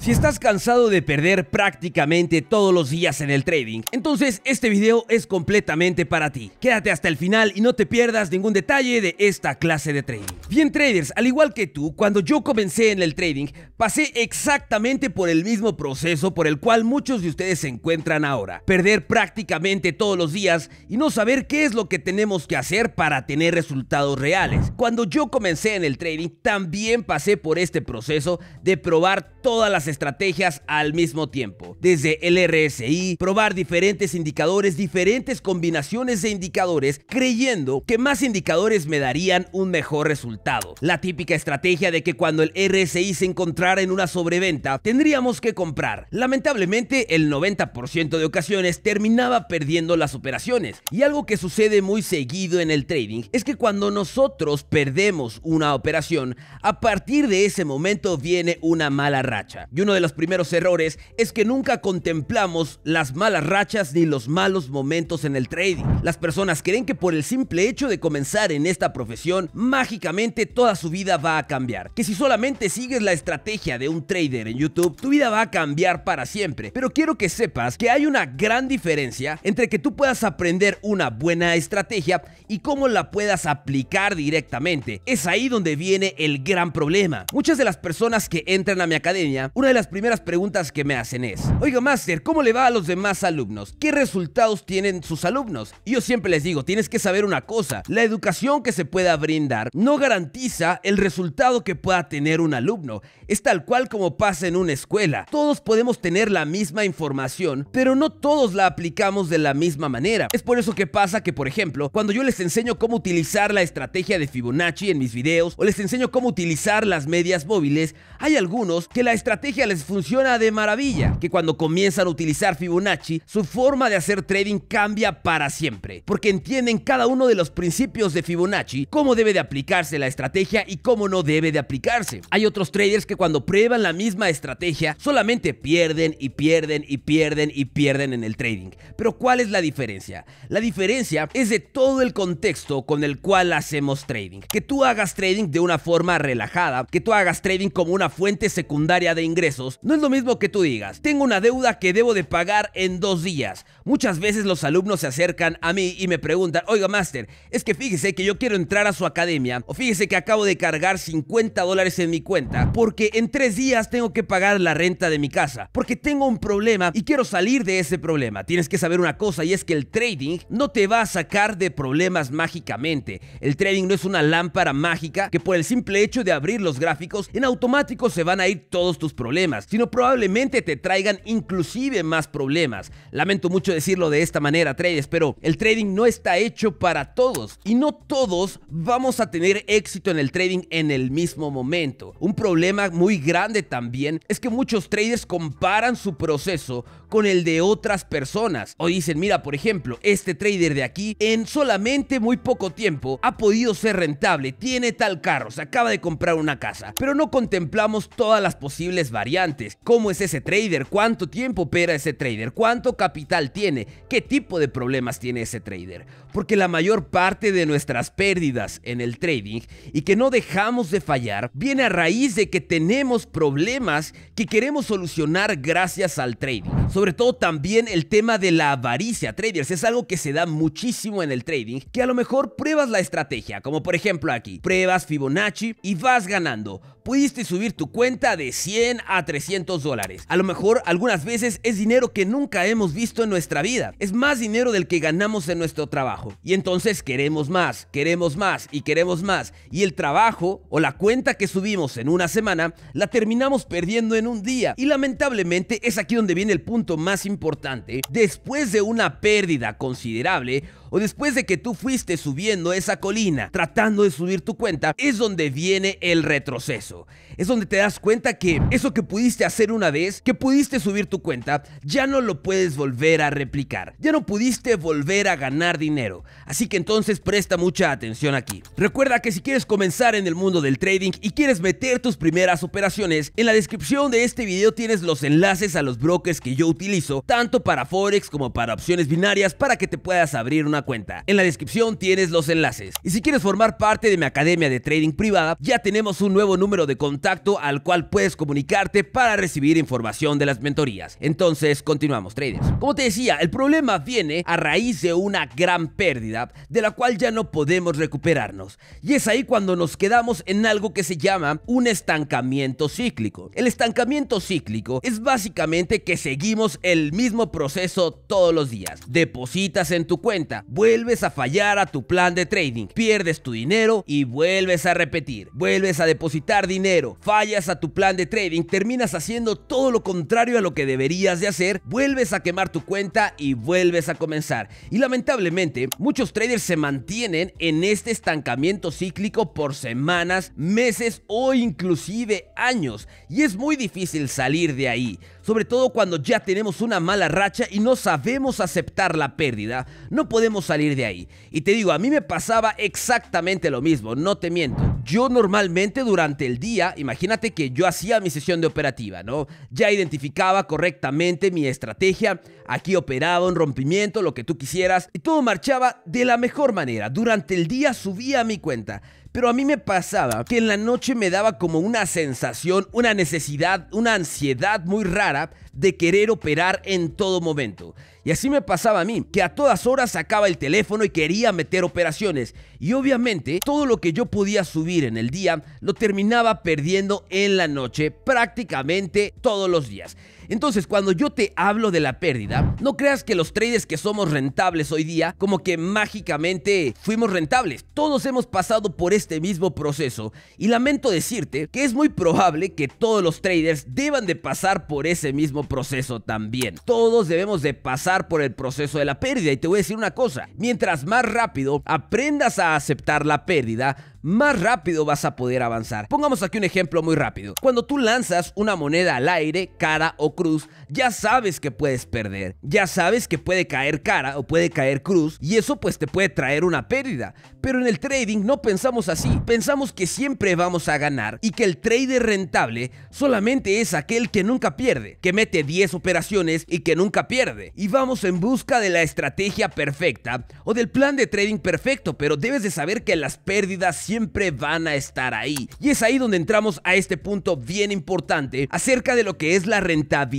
Si estás cansado de perder prácticamente todos los días en el trading, entonces este video es completamente para ti. Quédate hasta el final y no te pierdas ningún detalle de esta clase de trading. Bien traders, al igual que tú, cuando yo comencé en el trading, pasé exactamente por el mismo proceso por el cual muchos de ustedes se encuentran ahora. Perder prácticamente todos los días y no saber qué es lo que tenemos que hacer para tener resultados reales. Cuando yo comencé en el trading, también pasé por este proceso de probar todas las estrategias al mismo tiempo. Desde el RSI, probar diferentes indicadores, diferentes combinaciones de indicadores, creyendo que más indicadores me darían un mejor resultado. La típica estrategia de que cuando el RSI se encontrara en una sobreventa, tendríamos que comprar. Lamentablemente, el 90% de ocasiones terminaba perdiendo las operaciones. Y algo que sucede muy seguido en el trading es que cuando nosotros perdemos una operación, a partir de ese momento viene una mala racha uno de los primeros errores es que nunca contemplamos las malas rachas ni los malos momentos en el trading. Las personas creen que por el simple hecho de comenzar en esta profesión, mágicamente toda su vida va a cambiar. Que si solamente sigues la estrategia de un trader en YouTube, tu vida va a cambiar para siempre. Pero quiero que sepas que hay una gran diferencia entre que tú puedas aprender una buena estrategia y cómo la puedas aplicar directamente. Es ahí donde viene el gran problema. Muchas de las personas que entran a mi academia, una de las primeras preguntas que me hacen es, oiga Master, ¿cómo le va a los demás alumnos? ¿Qué resultados tienen sus alumnos? Y yo siempre les digo, tienes que saber una cosa, la educación que se pueda brindar no garantiza el resultado que pueda tener un alumno. Es tal cual como pasa en una escuela. Todos podemos tener la misma información, pero no todos la aplicamos de la misma manera. Es por eso que pasa que, por ejemplo, cuando yo les enseño cómo utilizar la estrategia de Fibonacci en mis videos o les enseño cómo utilizar las medias móviles, hay algunos que la estrategia les funciona de maravilla, que cuando comienzan a utilizar Fibonacci, su forma de hacer trading cambia para siempre, porque entienden cada uno de los principios de Fibonacci, cómo debe de aplicarse la estrategia y cómo no debe de aplicarse. Hay otros traders que cuando prueban la misma estrategia, solamente pierden y pierden y pierden y pierden en el trading. Pero ¿cuál es la diferencia? La diferencia es de todo el contexto con el cual hacemos trading. Que tú hagas trading de una forma relajada, que tú hagas trading como una fuente secundaria de ingresos, no es lo mismo que tú digas, tengo una deuda que debo de pagar en dos días. Muchas veces los alumnos se acercan a mí y me preguntan, oiga Master, es que fíjese que yo quiero entrar a su academia o fíjese que acabo de cargar 50 dólares en mi cuenta porque en tres días tengo que pagar la renta de mi casa, porque tengo un problema y quiero salir de ese problema. Tienes que saber una cosa y es que el trading no te va a sacar de problemas mágicamente. El trading no es una lámpara mágica que por el simple hecho de abrir los gráficos en automático se van a ir todos tus problemas sino probablemente te traigan inclusive más problemas. Lamento mucho decirlo de esta manera, traders, pero el trading no está hecho para todos y no todos vamos a tener éxito en el trading en el mismo momento. Un problema muy grande también es que muchos traders comparan su proceso con el de otras personas o dicen, mira, por ejemplo, este trader de aquí en solamente muy poco tiempo ha podido ser rentable, tiene tal carro, se acaba de comprar una casa, pero no contemplamos todas las posibles variables antes ¿Cómo es ese trader? ¿Cuánto tiempo opera ese trader? ¿Cuánto capital tiene? ¿Qué tipo de problemas tiene ese trader? Porque la mayor parte de nuestras pérdidas en el trading y que no dejamos de fallar viene a raíz de que tenemos problemas que queremos solucionar gracias al trading. Sobre todo también el tema de la avaricia, traders, es algo que se da muchísimo en el trading, que a lo mejor pruebas la estrategia, como por ejemplo aquí, pruebas Fibonacci y vas ganando pudiste subir tu cuenta de 100 a 300 dólares. A lo mejor algunas veces es dinero que nunca hemos visto en nuestra vida. Es más dinero del que ganamos en nuestro trabajo. Y entonces queremos más, queremos más y queremos más. Y el trabajo o la cuenta que subimos en una semana la terminamos perdiendo en un día. Y lamentablemente es aquí donde viene el punto más importante. Después de una pérdida considerable, o después de que tú fuiste subiendo esa colina tratando de subir tu cuenta, es donde viene el retroceso. Es donde te das cuenta que eso que pudiste hacer una vez, que pudiste subir tu cuenta, ya no lo puedes volver a replicar. Ya no pudiste volver a ganar dinero. Así que entonces presta mucha atención aquí. Recuerda que si quieres comenzar en el mundo del trading y quieres meter tus primeras operaciones, en la descripción de este video tienes los enlaces a los brokers que yo utilizo, tanto para Forex como para opciones binarias, para que te puedas abrir una cuenta. En la descripción tienes los enlaces. Y si quieres formar parte de mi academia de trading privada, ya tenemos un nuevo número de contacto al cual puedes comunicarte para recibir información de las mentorías. Entonces, continuamos, traders. Como te decía, el problema viene a raíz de una gran pérdida de la cual ya no podemos recuperarnos. Y es ahí cuando nos quedamos en algo que se llama un estancamiento cíclico. El estancamiento cíclico es básicamente que seguimos el mismo proceso todos los días. Depositas en tu cuenta, vuelves a fallar a tu plan de trading, pierdes tu dinero y vuelves a repetir, vuelves a depositar dinero, fallas a tu plan de trading, terminas haciendo todo lo contrario a lo que deberías de hacer, vuelves a quemar tu cuenta y vuelves a comenzar. Y lamentablemente, muchos traders se mantienen en este estancamiento cíclico por semanas, meses o inclusive años y es muy difícil salir de ahí, sobre todo cuando ya tenemos una mala racha y no sabemos aceptar la pérdida. No podemos salir de ahí. Y te digo, a mí me pasaba exactamente lo mismo, no te miento. Yo normalmente durante el día, imagínate que yo hacía mi sesión de operativa, ¿no? Ya identificaba correctamente mi estrategia, aquí operaba un rompimiento, lo que tú quisieras, y todo marchaba de la mejor manera. Durante el día subía a mi cuenta. Pero a mí me pasaba que en la noche me daba como una sensación, una necesidad, una ansiedad muy rara de querer operar en todo momento. Y así me pasaba a mí, que a todas horas sacaba el teléfono y quería meter operaciones. Y obviamente todo lo que yo podía subir en el día lo terminaba perdiendo en la noche prácticamente todos los días. Entonces, cuando yo te hablo de la pérdida, no creas que los traders que somos rentables hoy día, como que mágicamente fuimos rentables. Todos hemos pasado por este mismo proceso y lamento decirte que es muy probable que todos los traders deban de pasar por ese mismo proceso también. Todos debemos de pasar por el proceso de la pérdida y te voy a decir una cosa, mientras más rápido aprendas a aceptar la pérdida, más rápido vas a poder avanzar. Pongamos aquí un ejemplo muy rápido. Cuando tú lanzas una moneda al aire, cara o cruz, ya sabes que puedes perder, ya sabes que puede caer cara o puede caer cruz y eso pues te puede traer una pérdida. Pero en el trading no pensamos así, pensamos que siempre vamos a ganar y que el trader rentable solamente es aquel que nunca pierde, que mete 10 operaciones y que nunca pierde. Y vamos en busca de la estrategia perfecta o del plan de trading perfecto, pero debes de saber que las pérdidas siempre van a estar ahí. Y es ahí donde entramos a este punto bien importante acerca de lo que es la rentabilidad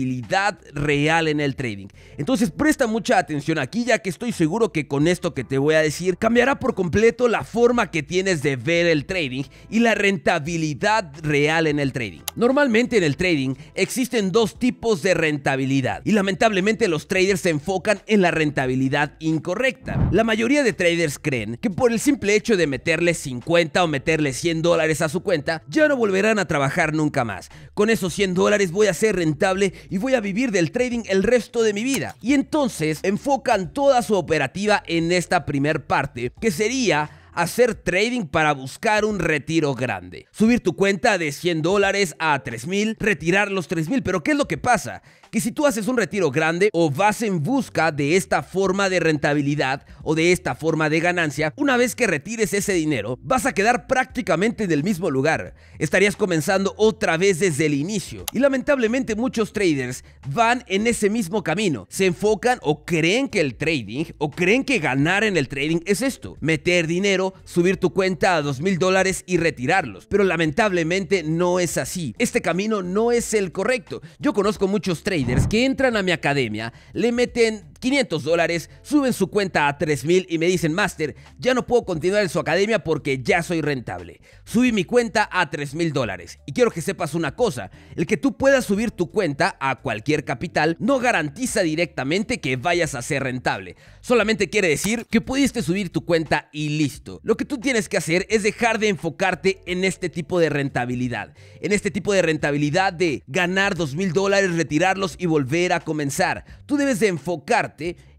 real en el trading. Entonces presta mucha atención aquí ya que estoy seguro que con esto que te voy a decir cambiará por completo la forma que tienes de ver el trading y la rentabilidad real en el trading. Normalmente en el trading existen dos tipos de rentabilidad y lamentablemente los traders se enfocan en la rentabilidad incorrecta. La mayoría de traders creen que por el simple hecho de meterle 50 o meterle 100 dólares a su cuenta ya no volverán a trabajar nunca más. Con esos 100 dólares voy a ser rentable y voy a vivir del trading el resto de mi vida. Y entonces enfocan toda su operativa en esta primer parte, que sería hacer trading para buscar un retiro grande. Subir tu cuenta de 100 dólares a 3000, retirar los 3000. Pero ¿qué es lo que pasa? Que si tú haces un retiro grande o vas en busca de esta forma de rentabilidad o de esta forma de ganancia, una vez que retires ese dinero, vas a quedar prácticamente en el mismo lugar. Estarías comenzando otra vez desde el inicio. Y lamentablemente muchos traders van en ese mismo camino. Se enfocan o creen que el trading o creen que ganar en el trading es esto, meter dinero subir tu cuenta a dos mil dólares y retirarlos. Pero lamentablemente no es así. Este camino no es el correcto. Yo conozco muchos traders que entran a mi academia, le meten 500 dólares, suben su cuenta a 3000 y me dicen, Master, ya no puedo continuar en su academia porque ya soy rentable. Subí mi cuenta a 3000 dólares. Y quiero que sepas una cosa, el que tú puedas subir tu cuenta a cualquier capital no garantiza directamente que vayas a ser rentable. Solamente quiere decir que pudiste subir tu cuenta y listo. Lo que tú tienes que hacer es dejar de enfocarte en este tipo de rentabilidad. En este tipo de rentabilidad de ganar 2000 dólares, retirarlos y volver a comenzar. Tú debes de enfocarte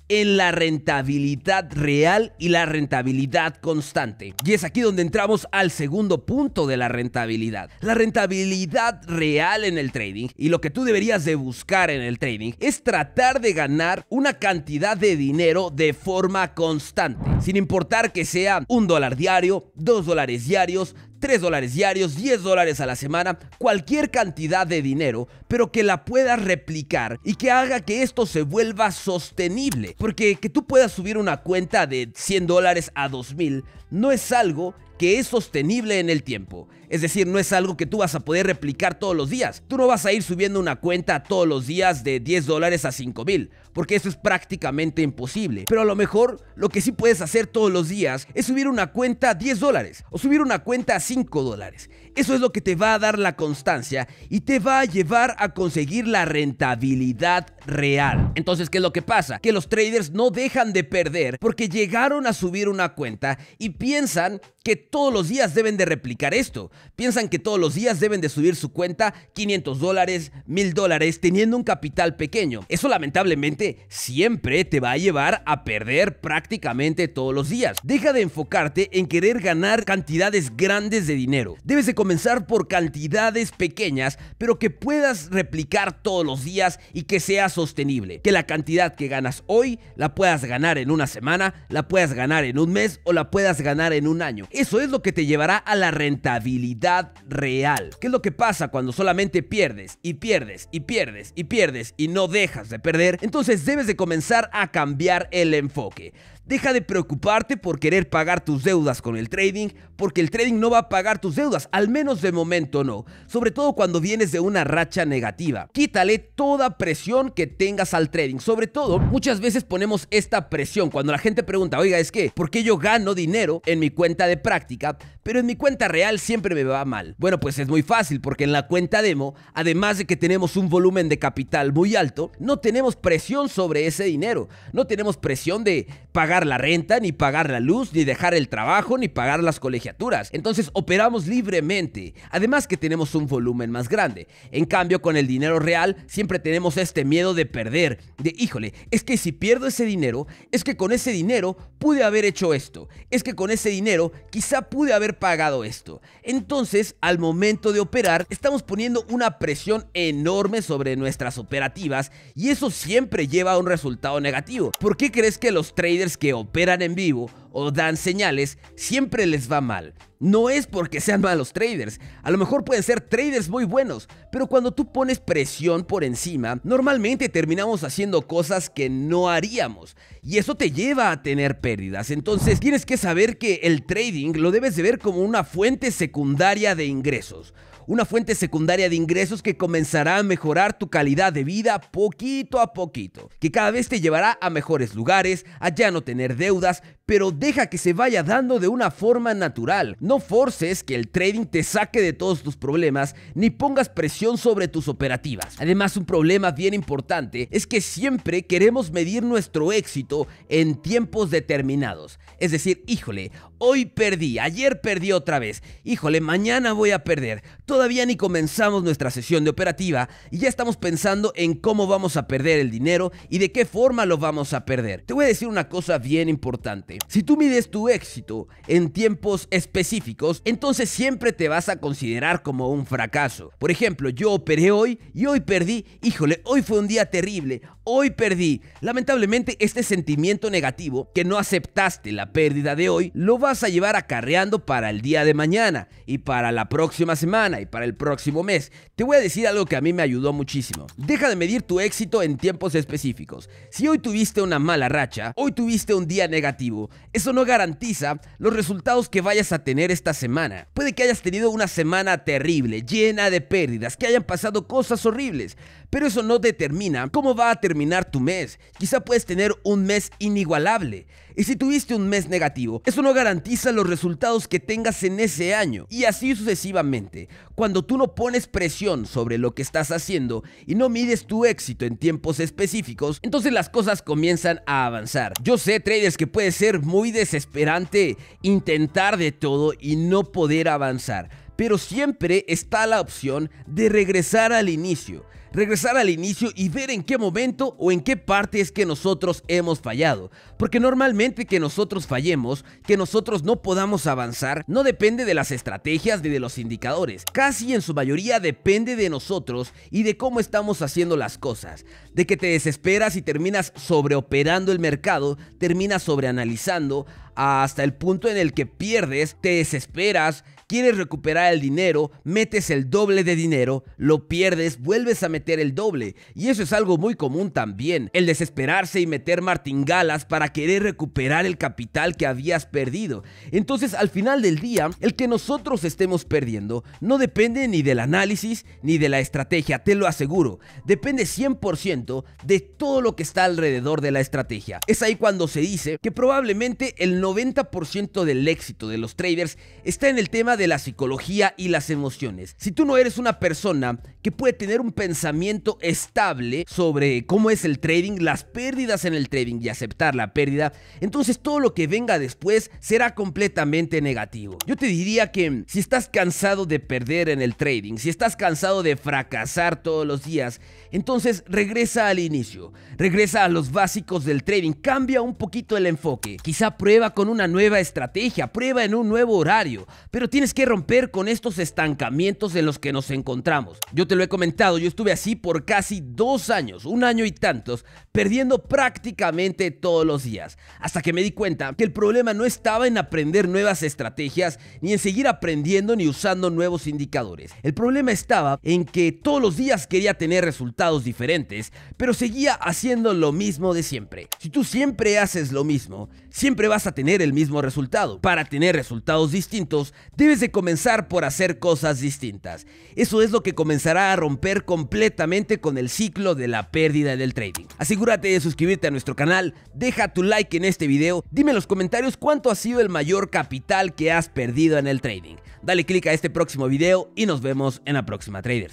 en la rentabilidad real y la rentabilidad constante. Y es aquí donde entramos al segundo punto de la rentabilidad. La rentabilidad real en el trading y lo que tú deberías de buscar en el trading es tratar de ganar una cantidad de dinero de forma constante, sin importar que sea un dólar diario, dos dólares diarios, 3 dólares diarios, 10 dólares a la semana, cualquier cantidad de dinero, pero que la puedas replicar y que haga que esto se vuelva sostenible. Porque que tú puedas subir una cuenta de 100 dólares a 2000 no es algo que es sostenible en el tiempo. Es decir, no es algo que tú vas a poder replicar todos los días. Tú no vas a ir subiendo una cuenta todos los días de 10 dólares a 5 mil, porque eso es prácticamente imposible. Pero a lo mejor lo que sí puedes hacer todos los días es subir una cuenta a 10 dólares o subir una cuenta a 5 dólares. Eso es lo que te va a dar la constancia y te va a llevar a conseguir la rentabilidad real. Entonces, ¿qué es lo que pasa? Que los traders no dejan de perder porque llegaron a subir una cuenta y piensan que todos los días deben de replicar esto. Piensan que todos los días deben de subir su cuenta 500 dólares, 1000 dólares, teniendo un capital pequeño. Eso lamentablemente siempre te va a llevar a perder prácticamente todos los días. Deja de enfocarte en querer ganar cantidades grandes de dinero. Debes de comenzar por cantidades pequeñas, pero que puedas replicar todos los días y que sea sostenible. Que la cantidad que ganas hoy la puedas ganar en una semana, la puedas ganar en un mes o la puedas ganar en un año. Eso es lo que te llevará a la rentabilidad real. ¿Qué es lo que pasa cuando solamente pierdes y pierdes y pierdes y pierdes y no dejas de perder? Entonces debes de comenzar a cambiar el enfoque. Deja de preocuparte por querer pagar tus deudas con el trading, porque el trading no va a pagar tus deudas, al menos de momento no, sobre todo cuando vienes de una racha negativa. Quítale toda presión que tengas al trading, sobre todo muchas veces ponemos esta presión cuando la gente pregunta, oiga, es que, porque yo gano dinero en mi cuenta de práctica, pero en mi cuenta real siempre me va mal? Bueno, pues es muy fácil, porque en la cuenta demo, además de que tenemos un volumen de capital muy alto, no tenemos presión sobre ese dinero, no tenemos presión de pagar la renta, ni pagar la luz, ni dejar el trabajo, ni pagar las colegiaturas. Entonces operamos libremente. Además que tenemos un volumen más grande. En cambio, con el dinero real siempre tenemos este miedo de perder. De híjole, es que si pierdo ese dinero, es que con ese dinero pude haber hecho esto. Es que con ese dinero quizá pude haber pagado esto. Entonces, al momento de operar, estamos poniendo una presión enorme sobre nuestras operativas y eso siempre lleva a un resultado negativo. ¿Por qué crees que los traders que operan en vivo o dan señales siempre les va mal. No es porque sean malos traders, a lo mejor pueden ser traders muy buenos, pero cuando tú pones presión por encima, normalmente terminamos haciendo cosas que no haríamos y eso te lleva a tener pérdidas. Entonces tienes que saber que el trading lo debes de ver como una fuente secundaria de ingresos una fuente secundaria de ingresos que comenzará a mejorar tu calidad de vida poquito a poquito, que cada vez te llevará a mejores lugares, a ya no tener deudas, pero deja que se vaya dando de una forma natural. No forces que el trading te saque de todos tus problemas ni pongas presión sobre tus operativas. Además, un problema bien importante es que siempre queremos medir nuestro éxito en tiempos determinados. Es decir, híjole, hoy perdí, ayer perdí otra vez, híjole, mañana voy a perder. Todavía ni comenzamos nuestra sesión de operativa y ya estamos pensando en cómo vamos a perder el dinero y de qué forma lo vamos a perder. Te voy a decir una cosa bien importante. Si tú mides tu éxito en tiempos específicos, entonces siempre te vas a considerar como un fracaso. Por ejemplo, yo operé hoy y hoy perdí. Híjole, hoy fue un día terrible. Hoy perdí. Lamentablemente este sentimiento negativo que no aceptaste la pérdida de hoy, lo vas a llevar acarreando para el día de mañana y para la próxima semana y para el próximo mes. Te voy a decir algo que a mí me ayudó muchísimo. Deja de medir tu éxito en tiempos específicos. Si hoy tuviste una mala racha, hoy tuviste un día negativo, eso no garantiza los resultados que vayas a tener esta semana. Puede que hayas tenido una semana terrible, llena de pérdidas, que hayan pasado cosas horribles, pero eso no determina cómo va a terminar tu mes. Quizá puedes tener un mes inigualable. Y si tuviste un mes negativo, eso no garantiza los resultados que tengas en ese año. Y así sucesivamente. Cuando tú no pones presión sobre lo que estás haciendo y no mides tu éxito en tiempos específicos, entonces las cosas comienzan a avanzar. Yo sé, traders, que puede ser muy desesperante intentar de todo y no poder avanzar pero siempre está la opción de regresar al inicio. Regresar al inicio y ver en qué momento o en qué parte es que nosotros hemos fallado. Porque normalmente que nosotros fallemos, que nosotros no podamos avanzar, no depende de las estrategias ni de los indicadores. Casi en su mayoría depende de nosotros y de cómo estamos haciendo las cosas. De que te desesperas y terminas sobreoperando el mercado, terminas sobreanalizando hasta el punto en el que pierdes, te desesperas, quieres recuperar el dinero, metes el doble de dinero, lo pierdes, vuelves a meter el doble. Y eso es algo muy común también, el desesperarse y meter martingalas para querer recuperar el capital que habías perdido. Entonces al final del día, el que nosotros estemos perdiendo no depende ni del análisis ni de la estrategia, te lo aseguro. Depende 100% de todo lo que está alrededor de la estrategia. Es ahí cuando se dice que probablemente el 90% del éxito de los traders está en el tema de la psicología y las emociones. Si tú no eres una persona que puede tener un pensamiento estable sobre cómo es el trading, las pérdidas en el trading y aceptar la pérdida, entonces todo lo que venga después será completamente negativo. Yo te diría que si estás cansado de perder en el trading, si estás cansado de fracasar todos los días, entonces regresa al inicio, regresa a los básicos del trading, cambia un poquito el enfoque, quizá prueba con una nueva estrategia, prueba en un nuevo horario, pero tienes que romper con estos estancamientos en los que nos encontramos. Yo te lo he comentado, yo estuve así por casi dos años, un año y tantos, perdiendo prácticamente todos los días, hasta que me di cuenta que el problema no estaba en aprender nuevas estrategias, ni en seguir aprendiendo ni usando nuevos indicadores. El problema estaba en que todos los días quería tener resultados diferentes, pero seguía haciendo lo mismo de siempre. Si tú siempre haces lo mismo, siempre vas a tener el mismo resultado. Para tener resultados distintos, debes de comenzar por hacer cosas distintas. Eso es lo que comenzará a romper completamente con el ciclo de la pérdida del trading. Asegúrate de suscribirte a nuestro canal, deja tu like en este video, dime en los comentarios cuánto ha sido el mayor capital que has perdido en el trading. Dale click a este próximo video y nos vemos en la próxima, traders.